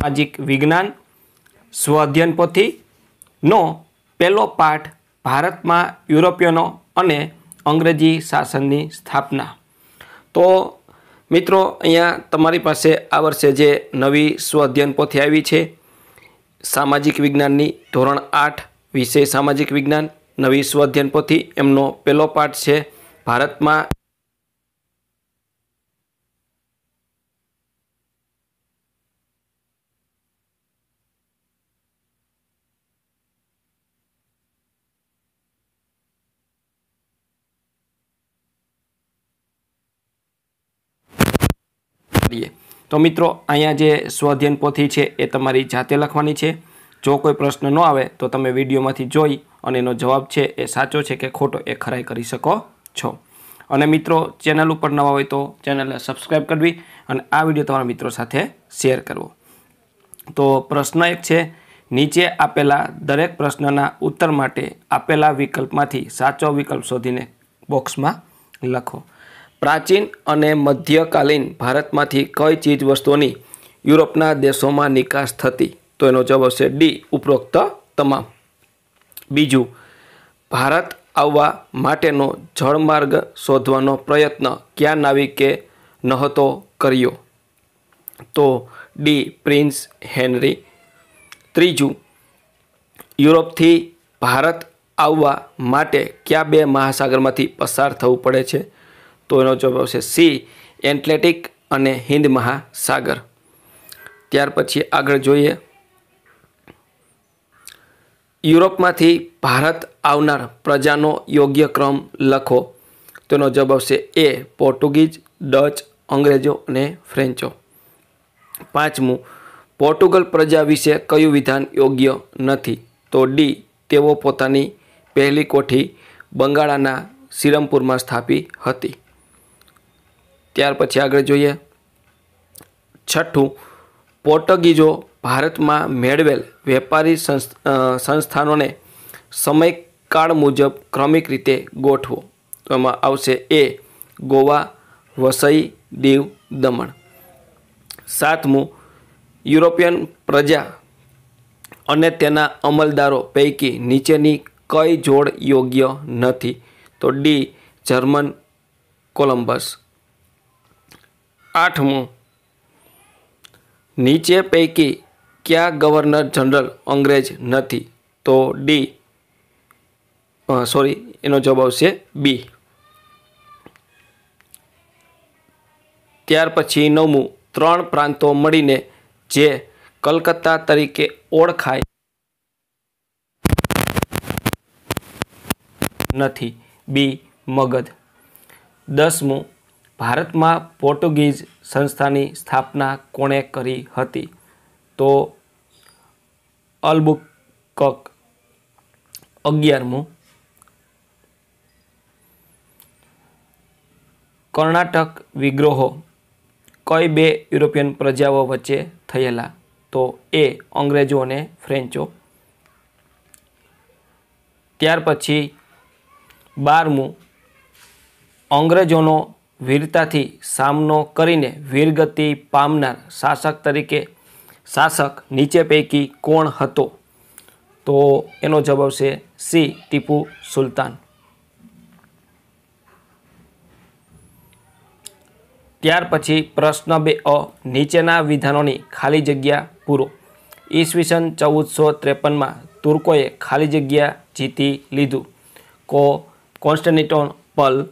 સામાજિક વિજ્ઞાન સ્વ સ્વઅધ્યયન પોથીનો પહેલો પાઠ ભારતમાં યુરોપિયનો અને અંગ્રેજી શાસનની સ્થાપના તો મિત્રો અહીંયા તમારી પાસે આ વર્ષે જે નવી સ્વઅધ્યયન પોથી આવી છે સામાજિક વિજ્ઞાનની ધોરણ આઠ વિષય સામાજિક વિજ્ઞાન નવી સ્વઅધ્યયન પોથી એમનો પહેલો પાઠ છે ભારતમાં તો મિત્રો અહીંયા જે સ્વાધ્યન પોથી છે એ તમારી જાતે લખવાની છે જો કોઈ પ્રશ્ન ન આવે તો તમે વિડીયોમાંથી જોઈ અને એનો જવાબ છે એ સાચો છે કે ખોટો એ ખરાઈ કરી શકો છો અને મિત્રો ચેનલ ઉપર નવા હોય તો ચેનલને સબસ્ક્રાઈબ કરવી અને આ વિડીયો તમારા મિત્રો સાથે શેર કરવો તો પ્રશ્ન એક છે નીચે આપેલા દરેક પ્રશ્નના ઉત્તર માટે આપેલા વિકલ્પમાંથી સાચો વિકલ્પ શોધીને બોક્સમાં લખો પ્રાચીન અને મધ્યકાલીન ભારતમાંથી કઈ ચીજ વસ્તુઓની યુરોપના દેશોમાં નિકાસ થતી તો એનો જવાબ આવશે ડી ઉપરોક્ત તમામ બીજું ભારત આવવા માટેનો જળમાર્ગ શોધવાનો પ્રયત્ન ક્યાં નાવિકે નહોતો કર્યો તો ડી પ્રિન્સ હેનરી ત્રીજું યુરોપથી ભારત આવવા માટે કયા બે મહાસાગરમાંથી પસાર થવું પડે છે તો એનો જવાબ આવશે સી એટલેટિક અને હિન્દ મહાસાગર ત્યાર પછી આગળ જોઈએ યુરોપમાંથી ભારત આવનાર પ્રજાનો યોગ્ય ક્રમ લખો તેનો જવાબ આવશે એ પોર્ટુગીઝ ડચ અંગ્રેજો અને ફ્રેન્ચો પાંચમું પોર્ટુગલ પ્રજા વિશે કયું વિધાન યોગ્ય નથી તો ડી તેઓ પોતાની પહેલી કોઠી બંગાળાના સિરમપુરમાં સ્થાપી હતી ત્યાર પછી આગળ જોઈએ છઠ્ઠું પોર્ટુગીઝો ભારતમાં મેળવેલ વેપારી સંસ્થાનોને સમયકાળ મુજબ ક્રમિક રીતે ગોઠવો તો એમાં આવશે એ ગોવા વસઈ દીવ દમણ સાતમું યુરોપિયન પ્રજા અને તેના અમલદારો પૈકી નીચેની કઈ જોડ યોગ્ય નથી તો ડી જર્મન કોલંબસ આઠમું નીચે પૈકી કયા ગવર્નર જનરલ અંગ્રેજ નથી તો ડી સોરી એનો જવાબ આવશે બી ત્યાર પછી નવમું ત્રણ પ્રાંતો મળીને જે કલકત્તા તરીકે ઓળખાય નથી બી મગધ દસમું ભારતમાં પોર્ટુગીઝ સંસ્થાની સ્થાપના કોણે કરી હતી તો અલબુકક અગિયારમું કર્ણાટક વિગ્રહો કઈ બે યુરોપિયન પ્રજાઓ વચ્ચે થયેલા તો એ અંગ્રેજો અને ફ્રેન્ચો ત્યાર પછી બારમું અંગ્રેજોનો વીરતાથી સામનો કરીને વીરગતિ પામનાર શાસક તરીકે શાસક નીચે પૈકી કોણ હતો તો એનો જવાબ છે સી ટીપુ સુલતાન ત્યાર પછી પ્રશ્ન બે અ નીચેના વિધાનોની ખાલી જગ્યા પૂરો ઈસવીસન ચૌદસો ત્રેપનમાં તુર્કોએ ખાલી જગ્યા જીતી લીધું કો કોન્સ્ટનિટોન પલ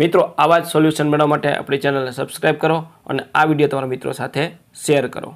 મિત્રો આવા જ સોલ્યુશન મેળવવા માટે આપણી ચેનલને સબસ્ક્રાઈબ કરો અને આ વિડીયો તમારા મિત્રો સાથે શેર કરો